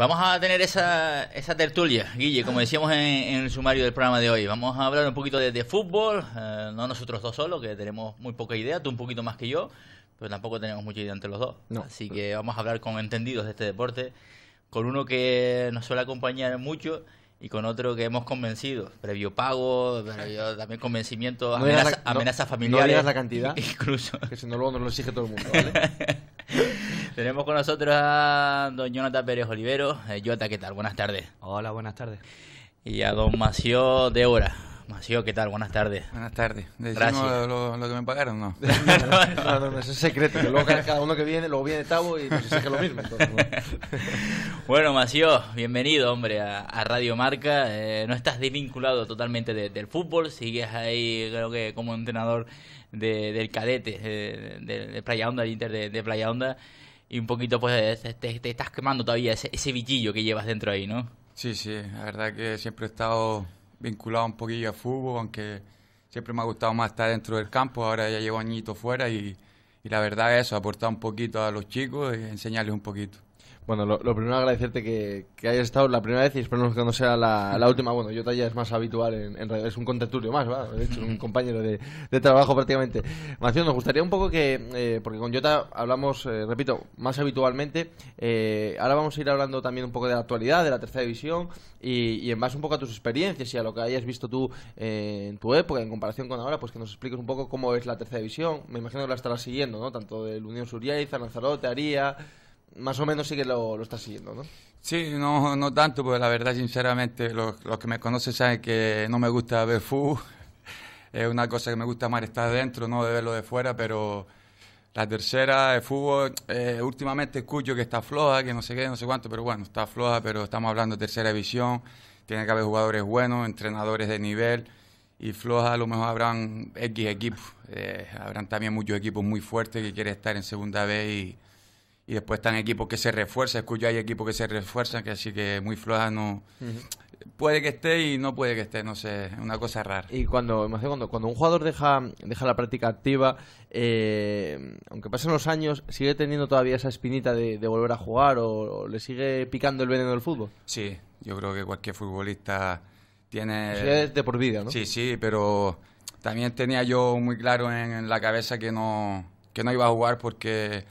Vamos a tener esa, esa tertulia, Guille, como decíamos en, el sumario del programa de hoy. Vamos a hablar un poquito de, fútbol, eh, no nosotros dos solos, que tenemos muy poca idea, tú un poquito más que yo, pero tampoco tenemos mucha idea entre los dos. Así que vamos a hablar con entendidos de este deporte, con uno que nos suele acompañar mucho y con otro que hemos convencido, previo pago, también convencimiento, amenaza, amenazas familiares. la cantidad, incluso. que si no luego nos lo exige todo el mundo, Tenemos con nosotros a don Jonathan Pérez Olivero. Eh, ¿qué tal? Buenas tardes. Hola, buenas tardes. Y a don Mació Débora. Mació, ¿qué tal? Buenas tardes. Buenas tardes. Gracias. Lo, que me pagaron, ¿no? no, no, no, no es secreto. Que luego cada uno que viene, luego viene Tavo y nos exige lo mismo. bueno, Mació, bienvenido, hombre, a, Radio Marca. Eh, no estás desvinculado totalmente del fútbol, sigues ahí, creo que como entrenador del cadete, eh, de, Playa Onda, del Inter de, Playa Onda y un poquito pues te, estás quemando todavía ese, ese, que llevas dentro ahí, ¿no? Sí, sí, la verdad que siempre he estado vinculado un poquillo a fútbol, aunque siempre me ha gustado más estar dentro del campo, ahora ya llevo añitos fuera y, y la verdad es eso, aportar un poquito a los chicos y enseñarles un poquito. Bueno, lo, lo primero agradecerte que, hayas estado la primera vez y esperemos que no sea la, última. Bueno, Jota ya es más habitual en, es un contertulio más, ¿va? de hecho, es un compañero de, trabajo prácticamente. Mación, nos gustaría un poco que, eh, porque con Jota hablamos, eh, repito, más habitualmente, eh, ahora vamos a ir hablando también un poco de la actualidad, de la tercera división y, y en base un poco a tus experiencias y a lo que hayas visto tú en tu época, en comparación con ahora, pues que nos expliques un poco cómo es la tercera división. Me imagino que la estarás siguiendo, ¿no? Tanto del Unión Suriaiza, Lanzarote, Aría más o menos sí que lo, lo estás siguiendo, ¿no? Sí, no, no tanto, porque la verdad, sinceramente, los, los que me conocen saben que no me gusta ver fútbol. Es una cosa que me gusta más estar dentro, no de verlo de fuera, pero la tercera de fútbol, eh, últimamente escucho que está floja, que no sé qué, no sé cuánto, pero bueno, está floja, pero estamos hablando de tercera división, tiene que haber jugadores buenos, entrenadores de nivel, y floja a lo mejor habrán X equipos, eh, habrán también muchos equipos muy fuertes que quieren estar en segunda B y y después están equipos que se refuerzan, escucho hay equipos que se refuerzan, que así que muy floja no... Puede que esté y no puede que esté, no sé, es una cosa rara. Y cuando, cuando, cuando un jugador deja, deja la práctica activa, eh, aunque pasen los años, ¿sigue teniendo todavía esa espinita de, volver a jugar o, le sigue picando el veneno del fútbol? Sí, yo creo que cualquier futbolista tiene... de por vida, ¿no? Sí, sí, pero también tenía yo muy claro en, en la cabeza que no, que no iba a jugar porque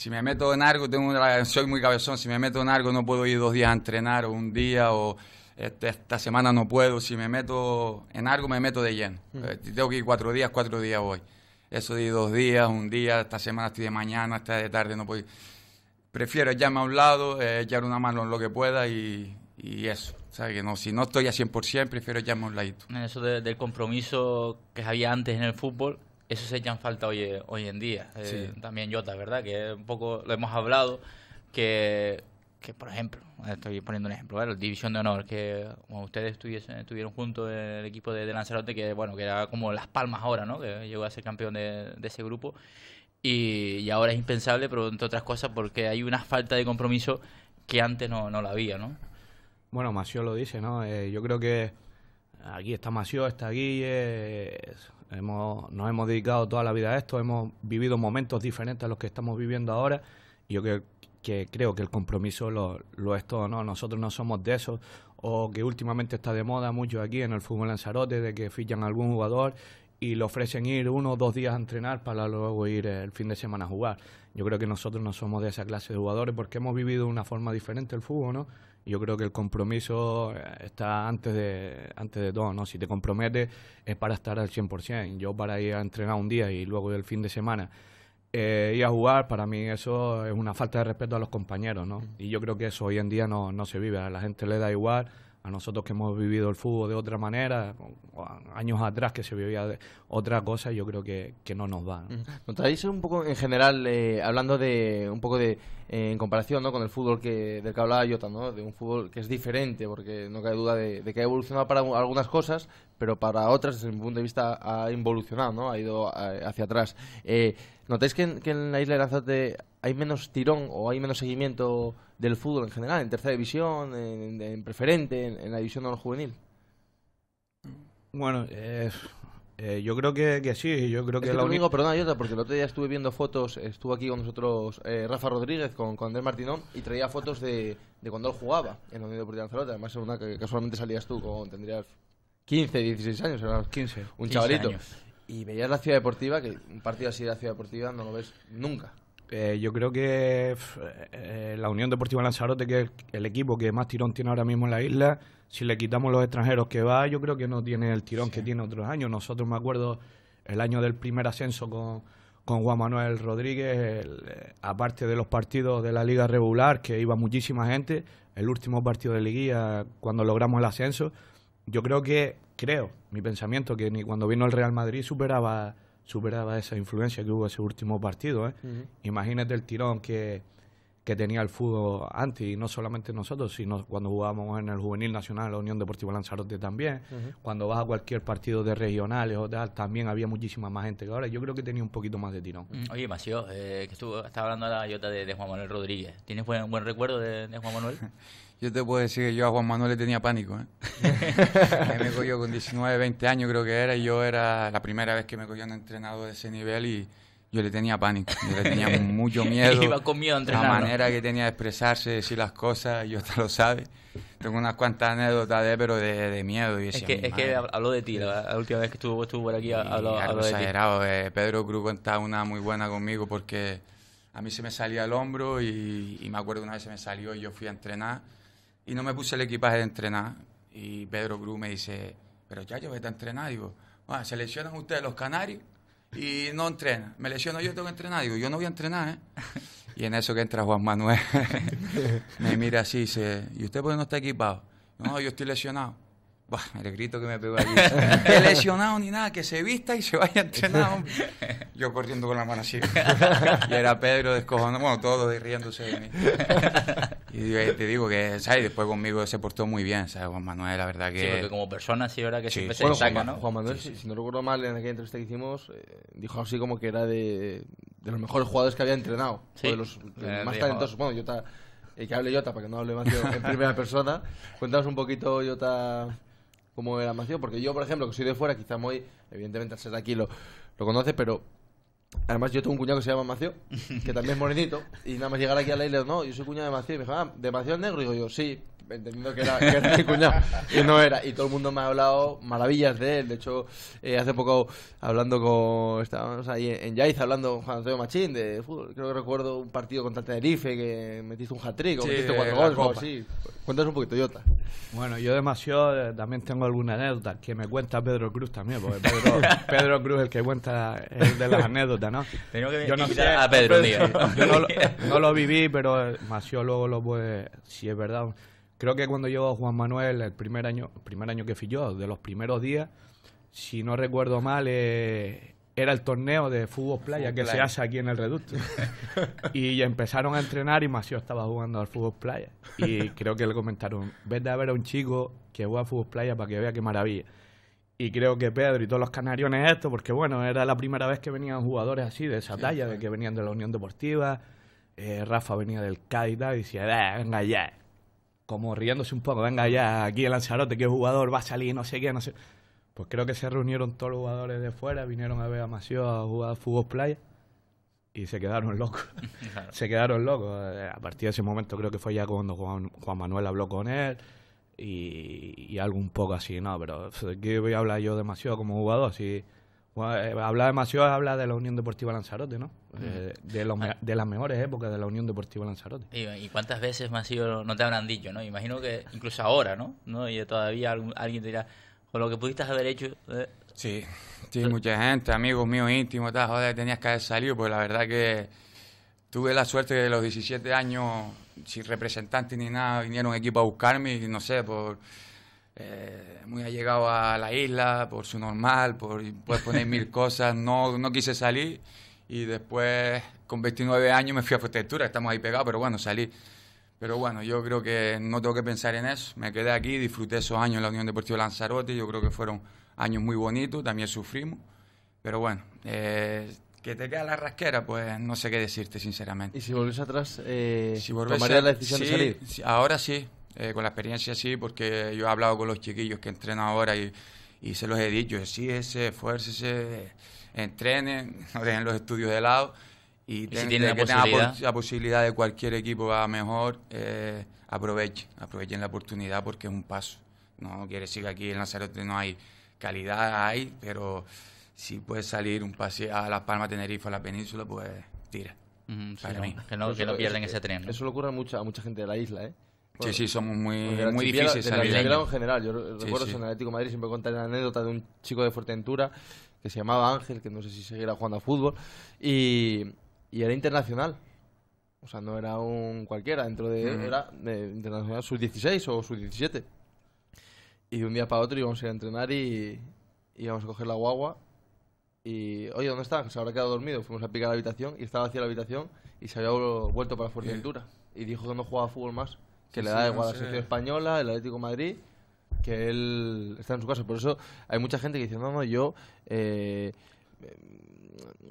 si me meto en algo, tengo una, soy muy cabezón, si me meto en algo no puedo ir dos días a entrenar o un día o este, esta semana no puedo, si me meto en algo me meto de lleno. Mm. Eh, tengo que ir cuatro días, cuatro días voy. Eso de ir dos días, un día, esta semana estoy de mañana, esta de tarde no puedo ir. Prefiero echarme a un lado, eh, echar una mano en lo que pueda y, eso. sea, Que no, si no estoy a 100%, prefiero echarme a un ladito. Eso del compromiso que había antes en el fútbol, eso se echan falta hoy, hoy en día. Eh, también Jota, ¿verdad? Que un poco lo hemos hablado, que, que por ejemplo, estoy poniendo un ejemplo, División de Honor, que ustedes estuvieron juntos en el equipo de, Lanzarote, que bueno, que era como Las Palmas ahora, ¿no? Que llegó a ser campeón de, de ese grupo. Y, y, ahora es impensable, pero entre otras cosas, porque hay una falta de compromiso que antes no, no la había, ¿no? Bueno, Masio lo dice, ¿no? Eh, yo creo que aquí está Mació, está Guille, hemos, nos hemos dedicado toda la vida a esto, hemos vivido momentos diferentes a los que estamos viviendo ahora. yo que, creo que el compromiso lo, lo es todo, ¿no? Nosotros no somos de esos, o que últimamente está de moda mucho aquí en el fútbol Lanzarote, de que fichan a algún jugador y le ofrecen ir uno o dos días a entrenar para luego ir eh, el fin de semana a jugar. Yo creo que nosotros no somos de esa clase de jugadores porque hemos vivido una forma diferente el fútbol, ¿no? Yo creo que el compromiso eh, está antes de, antes de todo, ¿no? Si te comprometes es para estar al 100%. Yo para ir a entrenar un día y luego el fin de semana eh, ir a jugar, para mí eso es una falta de respeto a los compañeros, ¿no? Y yo creo que eso hoy en día no, se vive, a la gente le da igual, a nosotros que hemos vivido el fútbol de otra manera, años atrás que se vivía de otra cosa, yo creo que, que no nos va. ¿no? ¿Nos un poco en general, eh, hablando de un poco de en comparación ¿no? con el fútbol que, del que hablaba Jota, de un fútbol que es diferente, porque no cabe duda de, que ha evolucionado para algunas cosas, pero para otras, desde mi punto de vista, ha involucionado, ¿no? ha ido eh, hacia atrás. Eh, notéis que en, la isla de Lanzate hay menos tirón o hay menos seguimiento del fútbol en general, en tercera división, en, preferente, en, la división no juvenil? Bueno, eh, eh, yo creo que, sí, yo creo que, el la único Perdona, porque el otro día estuve viendo fotos, estuvo aquí con nosotros eh, Rafa Rodríguez, con, con Andrés Martinón, y traía fotos de, cuando él jugaba en la Unión Deportiva de Lanzarote, además es una que casualmente salías tú, con, tendrías 15, 16 años, era un chavalito. Y veías la ciudad deportiva, que un partido así de la ciudad deportiva no lo ves nunca. Eh, yo creo que eh, la Unión Deportiva Lanzarote, que es el equipo que más tirón tiene ahora mismo en la isla, si le quitamos los extranjeros que va, yo creo que no tiene el tirón que tiene otros años. Nosotros me acuerdo el año del primer ascenso con, con Juan Manuel Rodríguez, eh, aparte de los partidos de la liga regular, que iba muchísima gente, el último partido de liguilla cuando logramos el ascenso, yo creo que, creo, mi pensamiento, que ni cuando vino el Real Madrid superaba superaba esa influencia que hubo ese último partido. ¿eh? Imagínate el tirón que, que, tenía el fútbol antes, y no solamente nosotros, sino cuando jugábamos en el Juvenil Nacional, la Unión Deportiva Lanzarote también. Cuando vas a cualquier partido de regionales o tal, también había muchísima más gente que ahora. Yo creo que tenía un poquito más de tirón. Mm, oye, Macio, eh, que estuvo, estaba hablando la yota de, Juan Manuel Rodríguez. ¿Tienes buen, buen recuerdo de, de Juan Manuel? Yo te puedo decir que yo a Juan Manuel le tenía pánico. ¿eh? me cogió con 19, 20 años creo que era y yo era la primera vez que me cogió un entrenador de ese nivel y yo le tenía pánico. Yo le tenía mucho miedo. Iba con miedo a entrenar. La manera que tenía de expresarse, decir las cosas, yo hasta lo sabe. Tengo unas cuantas anécdotas de pero de, de miedo. Y es que, es que habló de ti, la, última vez que estuvo, estuvo por aquí habló, exagerado, de ti. Eh, Pedro grupo está una muy buena conmigo porque a mí se me salía el hombro y, y me acuerdo una vez se me salió y yo fui a entrenar y no me puse el equipaje de entrenar. Y Pedro Cruz me dice, pero ya yo está a entrenar. Digo, bueno, ah, se lesionan ustedes los canarios y no entrenan. Me lesiono yo, tengo que entrenar. Digo, yo no voy a entrenar, ¿eh?". Y en eso que entra Juan Manuel, me mira así y dice, ¿y usted por qué no está equipado? No, yo estoy lesionado. Bah, el grito que me pegó allí. que lesionado ni nada, que se vista y se vaya a Yo corriendo con la mano así. Y era Pedro descojando. bueno, todos riéndose de mí. Y eh, te digo que, ¿sabes? Después conmigo se portó muy bien, ¿sabes? Juan Manuel, la verdad que. Sí, porque como persona sí, ahora que siempre se saca, ¿no? Juan Manuel, si, no recuerdo mal, en aquella entrevista que hicimos, eh, dijo así como que era de, de, los mejores jugadores que había entrenado. O de los eh, más talentosos. Bueno, yo ta, que hable Jota, para que no hable más en primera persona. Cuéntanos un poquito, Jota... ...como era Macio porque yo, por ejemplo, que soy de fuera, quizá muy, evidentemente al ser de aquí lo, lo conoce, pero Además, yo tengo un cuñado que se llama Macio, que también es morenito, y nada más llegar aquí a la no, yo soy cuñado de Macio, y me dijo, ah, ¿de Macio el negro? Y digo yo, sí entendiendo que era, que era mi cuñado. Y no era. Y todo el mundo me ha hablado maravillas de él. De hecho, eh, hace poco hablando con. Estábamos ahí en Jaiz hablando con Juan Antonio Machín de fútbol. Creo que recuerdo un partido contra Tenerife que metiste un hat-trick sí, metiste cuatro goles o así. Cuéntanos un poquito, Yota. Bueno, yo demasiado eh, también tengo alguna anécdota que me cuenta Pedro Cruz también, porque Pedro, Cruz es el que cuenta el de las anécdotas, ¿no? Que yo no a Pedro, Pedro Yo no, lo viví, pero demasiado luego lo puede, si es verdad, Creo que cuando llegó Juan Manuel, el primer año, primer año que fui yo, de los primeros días, si no recuerdo mal, eh, era el torneo de fútbol playa que se hace aquí en el reducto. y empezaron a entrenar y Macio estaba jugando al fútbol playa. Y creo que le comentaron, vete a ver a un chico que juega al fútbol playa para que vea qué maravilla. Y creo que Pedro y todos los canariones esto, porque bueno, era la primera vez que venían jugadores así, de esa talla, de que venían de la Unión Deportiva. Eh, Rafa venía del Cádiz y decía, eh, venga ya como riéndose un poco, venga ya, aquí el Lanzarote, qué jugador va a salir, no sé qué, no sé. Pues creo que se reunieron todos los jugadores de fuera, vinieron a ver a Masío a jugar fútbol playa y se quedaron locos. se quedaron locos. Eh, a partir de ese momento creo que fue ya cuando Juan, Manuel habló con él y, algo un poco así, ¿no? Pero ¿qué voy a hablar yo demasiado como jugador? Si, pues, eh, habla demasiado, habla de la Unión Deportiva Lanzarote, ¿no? Eh, ah. de, las mejores épocas de la Unión Deportiva Lanzarote. ¿Y, cuántas veces más no te habrán dicho, ¿no? Imagino que incluso ahora, ¿no? Y todavía alguien te dirá, con lo que pudiste haber hecho. Eh". Sí, sí, mucha gente, amigos míos íntimos, joder, tenías que haber salido, pues la verdad que tuve la suerte de los 17 años, sin representantes ni nada, vinieron equipo a buscarme y no sé, por eh, muy allegado a la isla, por su normal, por poner mil cosas, no, no quise salir y después con 29 años me fui a Fuerteventura, estamos ahí pegados, pero bueno, salí. Pero bueno, yo creo que no tengo que pensar en eso, me quedé aquí, disfruté esos años en la Unión Deportiva Lanzarote, yo creo que fueron años muy bonitos, también sufrimos, pero bueno, eh, que te queda la rasquera, pues no sé qué decirte, sinceramente. ¿Y si volvés atrás, eh, si tomarías la decisión de salir? ahora sí, eh, con la experiencia sí, porque yo he hablado con los chiquillos que entrenan ahora y, se los he dicho, sí, ese, entrenen, no dejen los estudios de lado. Y, si tienen la que posibilidad? la posibilidad de cualquier equipo va mejor, eh, aprovechen, aprovechen la oportunidad porque es un paso. No quiere decir que aquí en Lanzarote no hay calidad, hay, pero si puedes salir un paseo a Las Palmas, Tenerife, a la península, pues tira. para mí. que no, que no pierden ese tren. Eso le ocurre a mucha, a mucha gente de la isla, ¿eh? sí, sí, somos muy, muy difíciles. En en general, yo recuerdo en Atlético Madrid siempre contar la anécdota de un chico de Fuerteventura que se llamaba Ángel, que no sé si seguirá jugando a fútbol, y, era internacional. O sea, no era un cualquiera, dentro de, mm. era eh, internacional sub-16 o sub-17. Y de un día para otro íbamos a ir a entrenar y íbamos a coger la guagua y, oye, ¿dónde está? Se habrá quedado dormido. Fuimos a picar la habitación y estaba hacia la habitación y se había vuelto para Fuerteventura. Y dijo que no jugaba fútbol más que le da igual la selección española, el Atlético Madrid, que él está en su casa. Por eso hay mucha gente que dice, no, no, yo eh,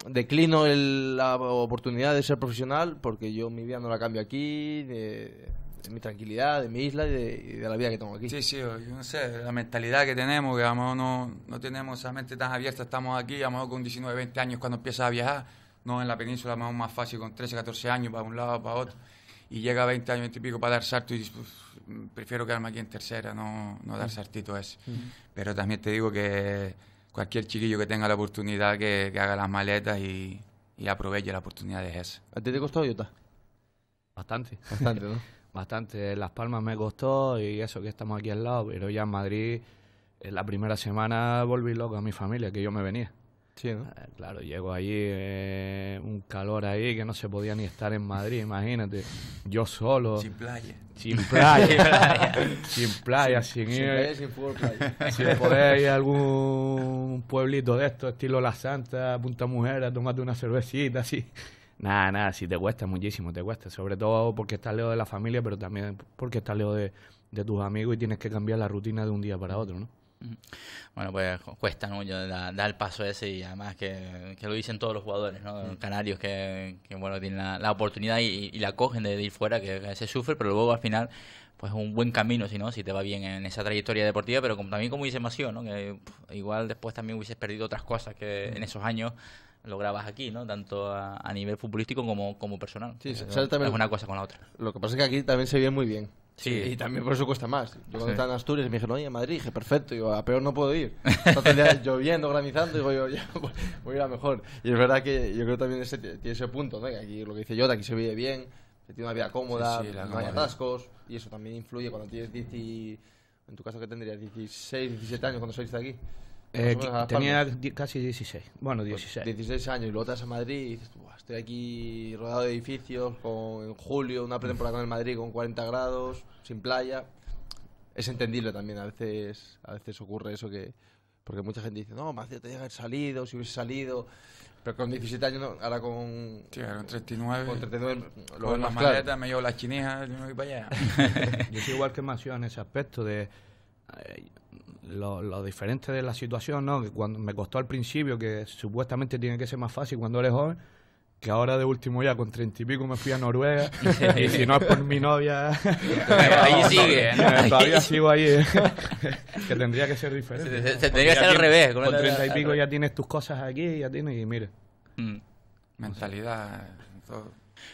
declino la oportunidad de ser profesional porque yo mi vida no la cambio aquí, de, mi tranquilidad, de mi isla y de, la vida que tengo aquí. Sí, sí, yo no sé, la mentalidad que tenemos, que a lo mejor no, tenemos esa mente tan abierta, estamos aquí, a lo mejor con 19, 20 años cuando empiezas a viajar, no en la península, a más fácil, con 13, 14 años, para un lado, para otro y llega a 20 años, y pico para dar salto y prefiero quedarme aquí en tercera, no, dar mm. saltito ese. Mm. Pero también te digo que cualquier chiquillo que tenga la oportunidad que, haga las maletas y, aproveche la oportunidad de esa. ¿A ti te costó Iota? Bastante. Bastante, ¿no? Bastante. Las Palmas me costó y eso que estamos aquí al lado, pero ya en Madrid, en la primera semana volví loco a mi familia, que yo me venía. Sí, ah, Claro, llego allí eh, un calor ahí que no se podía ni estar en Madrid, imagínate. Yo solo. Sin playa. Sin playa. sin playa, sin, ir. Playa, sin, fútbol, sin poder ir a algún pueblito de esto estilo La Santa, Punta Mujer, tomate una cervecita, así. Nada, nada, si te cuesta muchísimo, te cuesta. Sobre todo porque estás lejos de la familia, pero también porque estás lejos de, de tus amigos y tienes que cambiar la rutina de un día para otro, ¿no? Bueno, pues cuesta, ¿no? dar el paso ese y además que, lo dicen todos los jugadores, ¿no? Los canarios que, bueno, tienen la, oportunidad y, la cogen de, ir fuera, que, se sufre, pero luego al final, pues un buen camino, si no, si te va bien en esa trayectoria deportiva, pero también como dice Masío ¿no? igual después también hubieses perdido otras cosas que en esos años lograbas aquí, ¿no? Tanto a, nivel futbolístico como, como personal. Sí, es, una cosa con la otra. Lo que pasa es que aquí también se viene muy bien. Sí. Y también por eso cuesta más. Yo cuando estaba en Asturias me dijeron, oye, a Madrid, dije, perfecto, digo, a peor no puedo ir. Entonces ya lloviendo, granizando, digo, pues, voy a ir a mejor. Y es verdad que yo creo también ese, tiene ese punto, ¿no? Que aquí lo que dice yo aquí se vive bien, se tiene una vida cómoda, no hay atascos, y eso también influye cuando tienes En tu caso, que tendrías? ¿16, 17 años cuando saliste de aquí? Eh, tenía casi 16, bueno, 16. Pues 16 años y luego te vas a Madrid y estoy aquí rodado de edificios, con, en julio, una pretemporada en el Madrid con 40 grados, sin playa. Es entendible también, a veces, a veces ocurre eso que... Porque mucha gente dice, no, Macio, te que haber salido, si hubiese salido... Pero con 17 años, ahora con... con 39. Con 39, lo con las maletas, me llevo las chinijas, yo soy igual que Macio en ese aspecto de... Eh, lo, diferente de la situación, ¿no? Que cuando me costó al principio, que supuestamente tiene que ser más fácil cuando eres joven, que ahora de último ya con treinta y pico me fui a Noruega y si no es por mi novia ahí sigue todavía sigo ahí que tendría que ser diferente se, tendría que ser al revés con treinta y pico ya tienes tus cosas aquí ya tienes y mire mm. mentalidad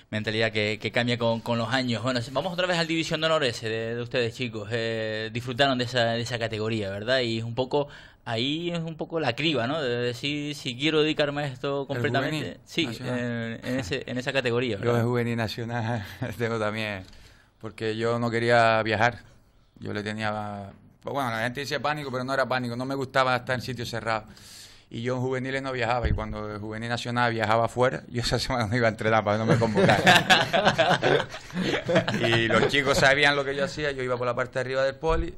mentalidad que, cambia con, los años. Bueno, vamos otra vez al División de Honores... de, ustedes, chicos. Eh, disfrutaron de esa, de esa categoría, ¿verdad? Y es un poco, ahí es un poco la criba, ¿no? De decir si quiero dedicarme a esto completamente. Sí, en, ese, en, esa categoría. ¿verdad? Yo de juvenil nacional tengo también, porque yo no quería viajar. Yo le tenía, bueno, la gente dice pánico, pero no era pánico, no me gustaba estar en sitios cerrados y yo en juveniles no viajaba. Y cuando juvenil nacional viajaba afuera, yo esa semana no iba a entrenar para no me convocar. y los chicos sabían lo que yo hacía. Yo iba por la parte de arriba del poli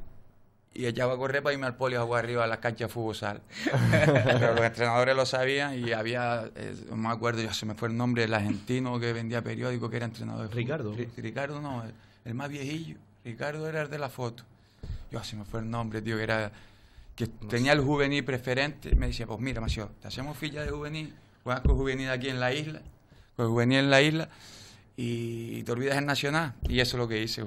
y echaba a correr para irme al poli a jugar arriba a las canchas de fútbol sal. Pero los entrenadores lo sabían y había, eh, no me acuerdo, ya se me fue el nombre, del argentino que vendía periódico, que era entrenador de Ricardo. Ricardo no, el, más viejillo. Ricardo era el de la foto. Yo se me fue el nombre, tío, que era que tenía el juvenil preferente, me decía, pues mira, Macio, te hacemos ficha de juvenil, juegas con juvenil aquí en la isla, con juvenil en la isla, y, te olvidas el nacional. Y eso es lo que hice,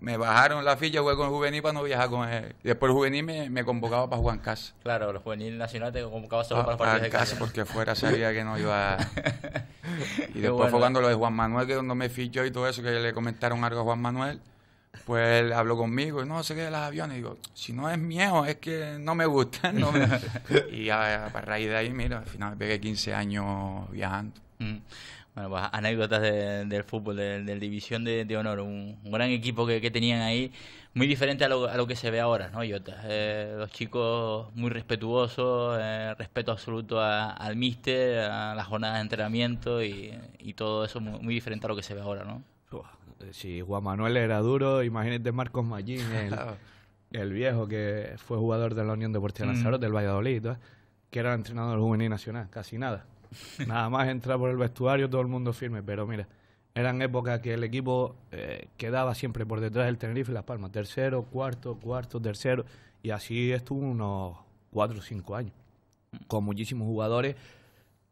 me bajaron la ficha, jugué con juvenil para no viajar con él. después el juvenil me, convocaba para jugar en casa. Claro, los juvenil nacional te convocaba solo para jugar en de casa. porque fuera sabía que no iba... y después enfocando lo de Juan Manuel, que es donde me fichó y todo eso, que le comentaron algo a Juan Manuel pues él habló conmigo, no sé qué de los aviones. digo, si no es mío, es que no me gusta. y a, raíz de ahí, mira, al final me pegué 15 años viajando. Mm. Bueno, pues anécdotas del fútbol, del División de, Honor, un, gran equipo que, tenían ahí, muy diferente a lo, que se ve ahora, ¿no, Iota? Eh, los chicos muy respetuosos, respeto absoluto al míster, a las jornadas de entrenamiento y, todo eso muy, diferente a lo que se ve ahora, ¿no? si Juan Manuel era duro, imagínate Marcos Mallín, el, viejo que fue jugador de la Unión Deportiva de mm. Lanzarote, del Valladolid, que era el entrenador juvenil nacional, casi nada. Nada más entrar por el vestuario, todo el mundo firme, pero mira, eran épocas que el equipo eh, quedaba siempre por detrás del Tenerife y Las Palmas, tercero, cuarto, cuarto, tercero, y así estuvo unos cuatro o cinco años, con muchísimos jugadores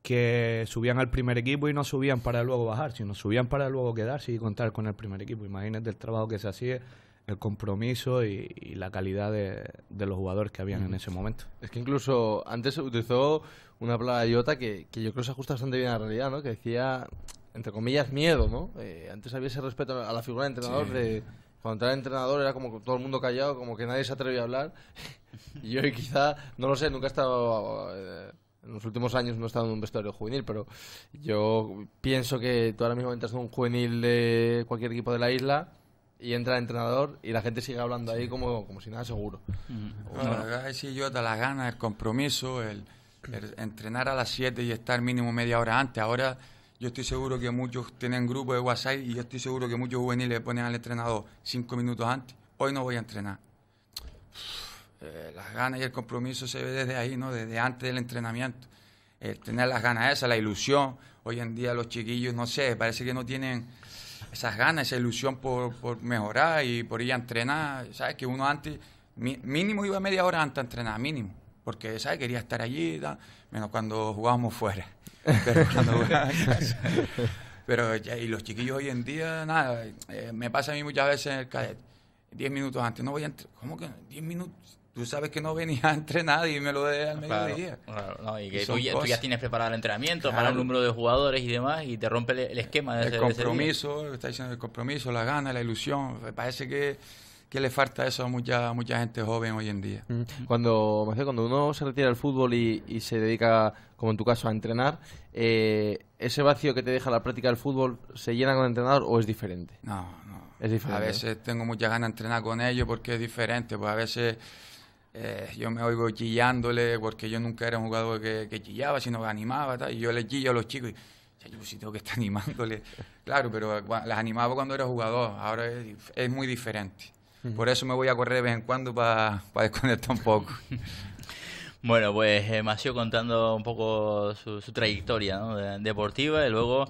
que subían al primer equipo y no subían para luego bajar, sino subían para luego quedarse y contar con el primer equipo. Imagínate el trabajo que se hacía, el compromiso y, la calidad de, los jugadores que habían en mm. ese momento. Es que incluso antes se utilizó una palabra idiota que, que yo creo que se ajusta bastante bien a la realidad, ¿no? Que decía, entre comillas, miedo, ¿no? Eh, antes había ese respeto a la figura de entrenador de... Cuando entrenador era como todo el mundo callado, como que nadie se atrevía a hablar. y hoy quizá, no lo sé, nunca he estado... Eh, en los últimos años no he estado en un vestuario juvenil, pero yo pienso que tú ahora mismo entras en un juvenil de cualquier equipo de la isla y entra el entrenador y la gente sigue hablando ahí como, como si nada seguro. Mm. Bueno, yo da las ganas, el compromiso, el, entrenar a las 7 y estar mínimo media hora antes. Ahora yo estoy seguro que muchos tienen grupos de WhatsApp y yo estoy seguro que muchos juveniles le ponen al entrenador cinco minutos antes. Hoy no voy a entrenar eh, las ganas y el compromiso se ve desde ahí, ¿no? Desde antes del entrenamiento. tener las ganas esas, la ilusión. Hoy en día los chiquillos, no sé, parece que no tienen esas ganas, esa ilusión por, mejorar y por ir a entrenar. ¿Sabes? Que uno antes, mínimo iba media hora antes a entrenar, mínimo. Porque, ¿sabes? Quería estar allí, menos cuando jugábamos fuera. Pero cuando y los chiquillos hoy en día, nada, eh, me pasa a mí muchas veces en el cadete. Diez minutos antes, no voy a entrar. ¿Cómo que diez minutos? tú sabes que no venía a entrenar y me lo dejé al mediodía. Claro, y que tú, ya, tienes preparado el entrenamiento para el número de jugadores y demás y te rompe el, esquema. De el compromiso, está diciendo el compromiso, la gana, la ilusión. Me parece que, que le falta eso a mucha, mucha gente joven hoy en día. Mm. Cuando, cuando uno se retira del fútbol y, se dedica, como en tu caso, a entrenar, eh, ¿ese vacío que te deja la práctica del fútbol se llena con el entrenador o es diferente? No, no. Es diferente. A veces tengo muchas ganas de entrenar con ellos porque es diferente. Pues a veces eh, yo me oigo chillándole porque yo nunca era un jugador que, chillaba, sino que animaba. y yo le chillo a los chicos yo sí tengo que estar animándole. Claro, pero eh, las animaba cuando era jugador, ahora es, muy diferente. Por eso me voy a correr de vez en cuando para desconectar un poco. Bueno, pues eh, Macio contando un poco su, trayectoria deportiva y luego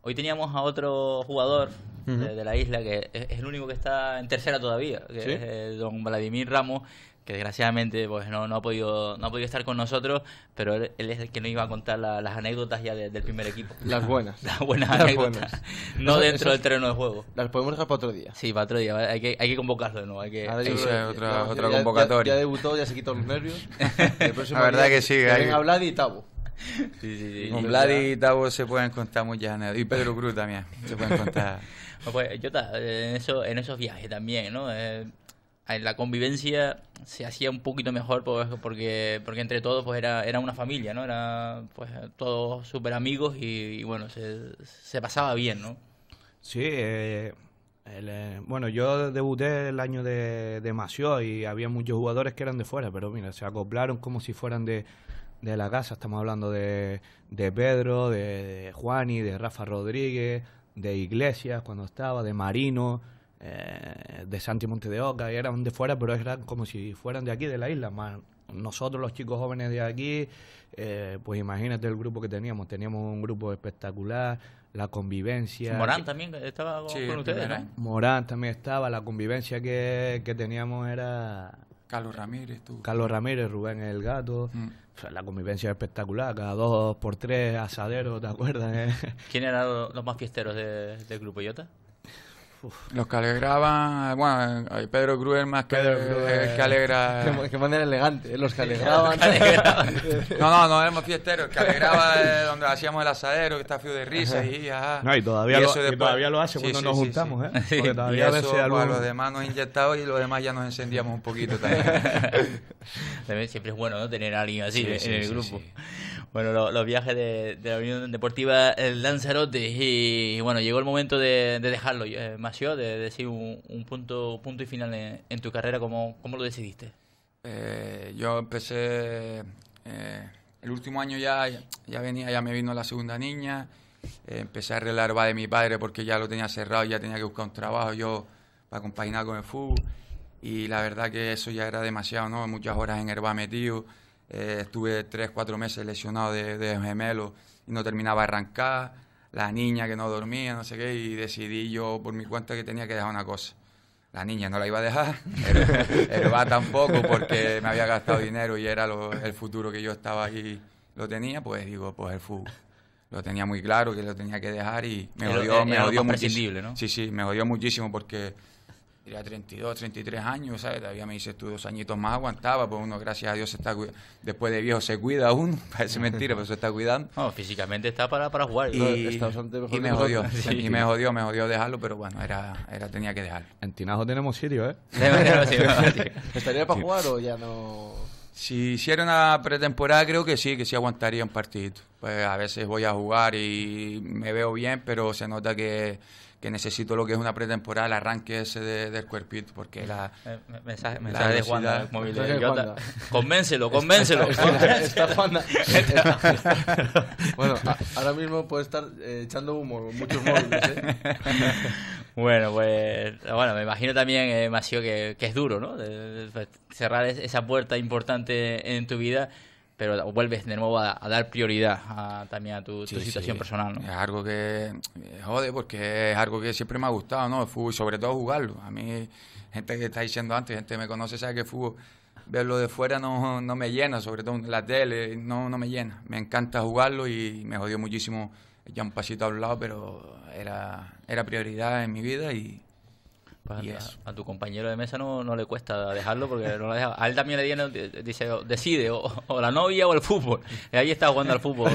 hoy teníamos a otro jugador de, la isla que es, el único que está en tercera todavía, que es don Vladimir Ramos, que desgraciadamente pues, no, no, ha podido, no ha podido estar con nosotros, pero él, es el que nos iba a contar las anécdotas ya del primer equipo. Las buenas. Las buenas anécdotas. No dentro del terreno de juego. Las podemos dejar para otro día. Sí, para otro día. Hay que, hay que convocarlo de nuevo. Hay que, otra, convocatoria. Ya, debutó, ya se quitó los nervios. la verdad que sí. Ven Vlad y Tabo. Sí, sí, Con Vlad y Tavo se pueden contar muchas anécdotas. Y Pedro Cruz también se pueden contar. pues yo en, en esos viajes también, ¿no? Eh, la convivencia se hacía un poquito mejor pues, porque, porque entre todos pues era, era una familia, ¿no? Era pues todos súper amigos y, bueno, se, pasaba bien, ¿no? Sí, eh, eh, bueno, yo debuté el año de, de Mació y había muchos jugadores que eran de fuera, pero mira, se acoplaron como si fueran de, la casa. Estamos hablando de, de Pedro, de, de Juani, de Rafa Rodríguez, de Iglesias cuando estaba, de Marino. Eh, de Santi Monte de Oca, eran de fuera, pero eran como si fueran de aquí, de la isla, más nosotros los chicos jóvenes de aquí, eh, pues imagínate el grupo que teníamos, teníamos un grupo espectacular, la convivencia. Morán también estaba con, ustedes, Morán también estaba, la convivencia que, teníamos era... Carlos Ramírez, tú. Carlos Ramírez, Rubén el Gato. Mm. la convivencia espectacular, cada dos por tres asaderos, ¿te acuerdas? Eh? ¿Quién eran los más fiesteros del grupo Iota? Los que alegraban, bueno, Pedro Gruber más que, Pedro Gruel. que alegra. que manera elegante, eh, los que alegraban. no, no, no éramos fiesteros, el que alegraba eh, donde hacíamos el asadero, que está frío de risa y ajá. No, y todavía, lo, todavía lo hace cuando nos juntamos, ¿eh? Porque todavía y a veces pues, los demás nos inyectados y los demás ya nos encendíamos un poquito también. también siempre es bueno ¿no? tener a alguien así en el grupo. Bueno, los viajes de, la Unión Deportiva el Lanzarote y, bueno, llegó el momento de, dejarlo, eh, de, decir un, punto punto y final en, tu carrera, ¿cómo, lo decidiste? Eh, yo empecé eh, el último año ya, venía, ya me vino la segunda niña, empecé a arreglar de mi padre porque ya lo tenía cerrado, ya tenía que buscar un trabajo yo para acompañar con el fútbol y la verdad que eso ya era demasiado, ¿no? Muchas horas en herba metido eh, estuve tres, cuatro meses lesionado de, de gemelos y no terminaba de arrancar. La niña que no dormía, no sé qué, y decidí yo por mi cuenta que tenía que dejar una cosa. La niña no la iba a dejar, el va tampoco porque me había gastado dinero y era el futuro que yo estaba ahí, lo tenía, pues digo, pues el fútbol lo tenía muy claro que lo tenía que dejar y me jodió me muchísimo. ¿no? Sí, sí, me odió muchísimo porque era 32, 33 años, ¿sabes? Todavía me dices tú dos añitos más aguantaba, pues uno, gracias a Dios, está después de viejo se cuida aún. parece mentira, pero se está cuidando. No, físicamente está para, para jugar. Y, está bastante mejor y me jodió, y me jodió, me jodió dejarlo, pero bueno, era, era tenía que dejar. En Tinajo tenemos sitio, ¿eh? ¿Estaría para jugar o ya no...? Si hiciera una pretemporada, creo que sí, que sí aguantaría un partidito. Pues a veces voy a jugar y me veo bien, pero se nota que que necesito lo que es una pretemporada, arranque ese de, del cuerpito, porque la. mensaje, de Juan Convéncelo, convéncelo. bueno, ahora mismo puede estar eh, echando humo con muchos móviles. ¿eh? bueno, pues. Bueno, me imagino también, eh, que, es duro, ¿no? cerrar esa puerta importante en tu vida pero vuelves de nuevo a, dar prioridad también a tu, situación personal. Es algo que, eh, jode, porque es algo que siempre me ha gustado, ¿no? El fútbol, sobre todo jugarlo. A mí, gente que está diciendo antes, gente que me conoce, sabe que fútbol, verlo de fuera no, no me llena, sobre todo en la tele, no, no me llena. Me encanta jugarlo y me jodió muchísimo ya un pasito a lado, pero era, era prioridad en mi vida y pues a, tu compañero de mesa no, no le cuesta dejarlo porque no lo deja. A él también le viene, dice, decide, o, la novia o el fútbol. Y ahí está jugando al fútbol.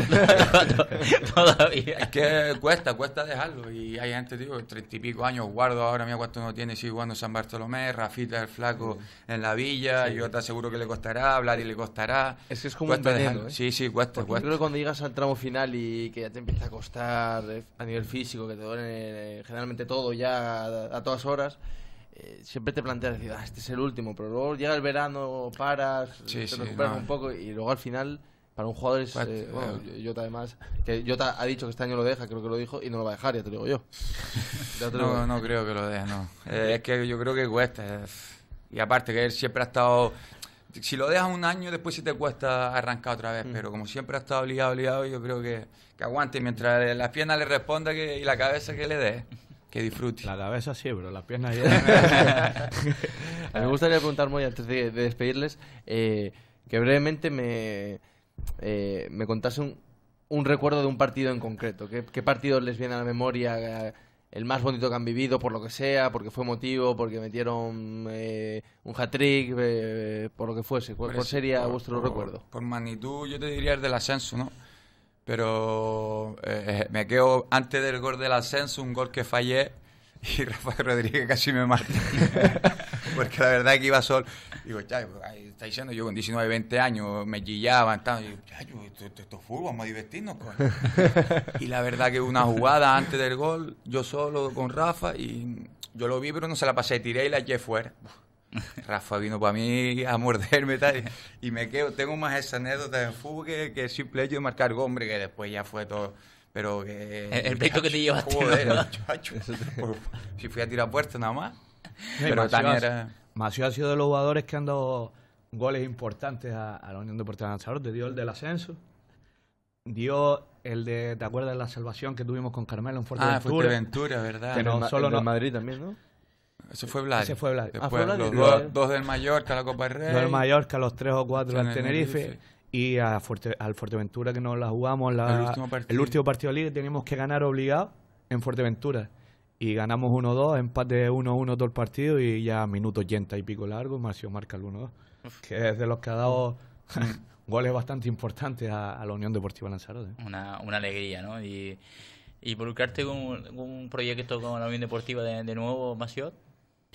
Todavía. Es que cuesta, cuesta dejarlo. Y hay gente, digo, treinta y pico años, guardo ahora, mira cuánto uno tiene, si jugando San Bartolomé, Rafita el Flaco mm. en la villa. Y Yo te aseguro que le costará, hablar y le costará. Es que es como un veneno, ¿eh? Sí, sí, cuesta, cuesta. creo que cuando llegas al tramo final y que ya te empieza a costar eh, a nivel físico, que te duele eh, generalmente todo ya a todas horas eh, siempre te planteas decir, ah, este es el último, pero luego llega el verano, paras, te un poco y luego al final para un jugador es pues, eh, además que Jota ha dicho que este año lo deja creo que lo dijo y no lo va a dejar ya te digo yo no, no creo que lo deje no eh, es que yo creo que cuesta y aparte que él siempre ha estado si lo dejas un año después si te cuesta arrancar otra vez mm. pero como siempre ha estado obligado yo creo que, que aguante mientras las piernas le responda y la cabeza que le dé que disfrute. La cabeza sí, pero las piernas ya. me gustaría preguntar, muy antes de, despedirles, eh, que brevemente me, eh, me contase un, un, recuerdo de un partido en concreto. ¿Qué, partido les viene a la memoria? Eh, el más bonito que han vivido, por lo que sea, porque fue motivo, porque metieron un hat-trick, por lo que fuese. ¿Cuál, sería vuestro recuerdo? Por magnitud, yo te diría el del ascenso, ¿no? pero eh, me quedo antes del gol del ascenso, un gol que fallé y Rafael Rodríguez casi me mata. Porque la verdad que iba solo. Digo, chay pues, está diciendo yo con 19, 20 años, me chillaba. Y digo, esto, es fútbol, vamos y la verdad que una jugada antes del gol, yo solo con Rafa, y yo lo vi, pero no se la pasé, tiré y la eché fuera. Rafa vino para mí a morderme tal, y me quedo. Tengo más esa anécdota en fútbol que, el simple hecho de marcar hombre, que después ya fue todo. Pero que. El, que te llevaste. si fui a tirar puertas nada más. pero también era. Macio ha sido de los jugadores que han dado goles importantes a, la Unión Deportiva Lanzarote. Te dio el del ascenso. Dio el de, ¿te acuerdas de la salvación que tuvimos con Carmelo en Fuerteventura? Ah, Fuerteventura, ¿verdad? no, solo en Madrid también, ¿no? Ese fue Vlad. Ese fue Vlad. Ah, fue los dos, del Mallorca, la Copa del Rey. Dos del Mallorca, los tres o cuatro en Tenerife. Y a al Fuerteventura que no la jugamos. el, último partido. el último de liga teníamos que ganar obligado en Fuerteventura. Y ganamos 1-2, empate 1-1 todo el partido y ya minuto 80 y pico largo, Marcio marca el 1-2. Que es de los que ha dado goles bastante importantes a, la Unión Deportiva Lanzarote. Una, alegría, ¿no? Y, y involucrarte con, un proyecto con la Unión Deportiva de, de nuevo, Maciot,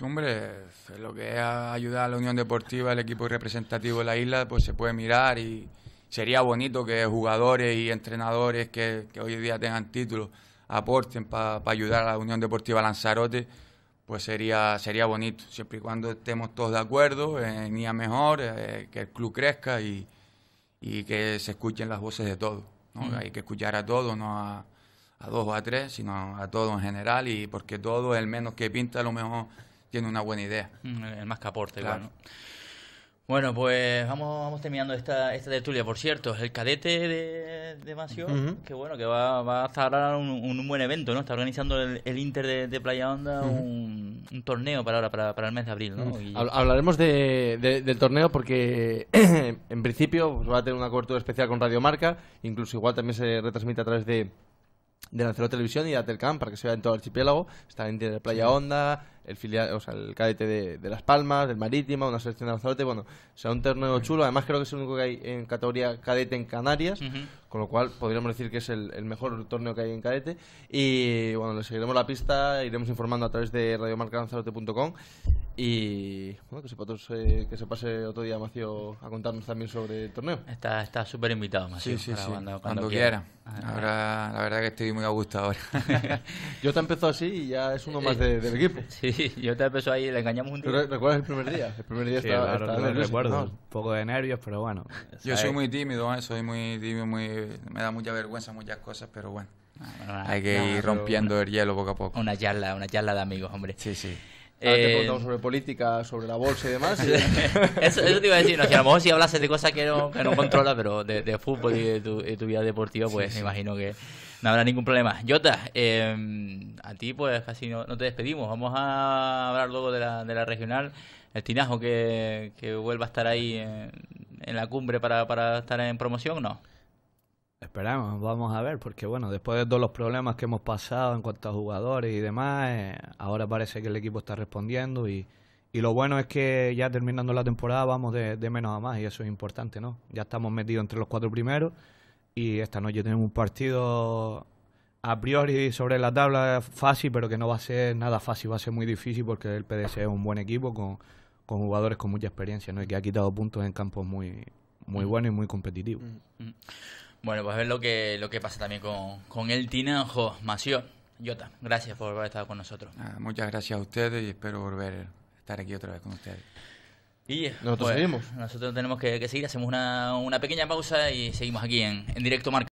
Hombre, lo que es ayudar a la Unión Deportiva, el equipo representativo de la isla, pues se puede mirar y sería bonito que jugadores y entrenadores que, hoy en día tengan títulos aporten para ayudar a la Unión Deportiva Lanzarote, pues sería, sería bonito, siempre y cuando estemos todos de acuerdo ni a mejor, eh, que el club crezca y, que se escuchen las voces de todos. Mm. Hay que escuchar a todos, no a, dos o a tres, sino a todos en general, y porque todo, el menos que pinta, lo mejor tiene una buena idea. Mm, el más que aporte, claro. Bueno, pues vamos, vamos terminando esta, esta tertulia. Por cierto, el cadete de, de que bueno, que va, va a estar un, buen evento, ¿no? Está organizando el, Inter de, Playa Onda un, torneo para ahora, para, el mes de abril, ¿no? Hablaremos de, del torneo porque en principio pues, va a tener una cobertura especial con Radio Marca, incluso igual también se retransmite a través de de Lancelot Televisión y de Atelcam para que se vea en todo el archipiélago. Está en de Playa Onda, el filial, o sea, el cadete de, Las Palmas, del Marítima una selección de Lanzarote. Bueno, sea, un torneo chulo. Además, creo que es el único que hay en categoría cadete en Canarias, con lo cual podríamos decir que es el, mejor torneo que hay en cadete. Y bueno, le seguiremos la pista, iremos informando a través de radiomarcalanzarote.com. Y bueno, que eh, que se pase otro día Macio a contarnos también sobre el torneo. Está está súper invitado Macio. Sí, sí, Cuando, quiera. Ahora, la verdad que estoy muy a gusto ahora. yo te empezó así y ya es uno más eh, del equipo. Sí, yo te empezó ahí, le engañamos un ¿Recuerdas el primer día? El primer día estaba, un poco de nervios, pero bueno. Yo soy muy tímido, ¿eh? soy muy tímido, muy me da mucha vergüenza muchas cosas, pero bueno. Ah, Hay que ir rompiendo el hielo poco a poco. Una charla, una charla de amigos, hombre. Sí, sí. Ahora te eh, sobre política, sobre la bolsa y demás. eso, te iba a decir. si a lo mejor si hablases de cosas que no, que no controlas, pero de, fútbol y de tu, vida deportiva, pues me imagino que no habrá ningún problema. Jota, em, a ti pues casi no, no, te despedimos. Vamos a hablar luego de la, de la regional. El tinajo que, que vuelva a estar ahí en, en la cumbre para, para estar en promoción, ¿no? Esperamos, vamos a ver, porque bueno, después de todos los problemas que hemos pasado en cuanto a jugadores y demás, eh, ahora parece que el equipo está respondiendo y, lo bueno es que ya terminando la temporada vamos de, menos a más y eso es importante, ¿no? Ya estamos metidos entre los cuatro primeros y esta noche tenemos un partido a priori sobre la tabla fácil, pero que no va a ser nada fácil, va a ser muy difícil porque el PDC es un buen equipo con, jugadores con mucha experiencia, ¿no? Y que ha quitado puntos en campos muy, muy mm. buenos y muy competitivos. Mm, mm. Bueno, pues a ver lo que, lo que pasa también con, con el Tinajo Mació. Jota, gracias por haber estado con nosotros. Ah, muchas gracias a ustedes y espero volver a estar aquí otra vez con ustedes. Y nosotros pues, seguimos. Nosotros tenemos que, seguir, hacemos una, una, pequeña pausa y seguimos aquí en, en directo marca.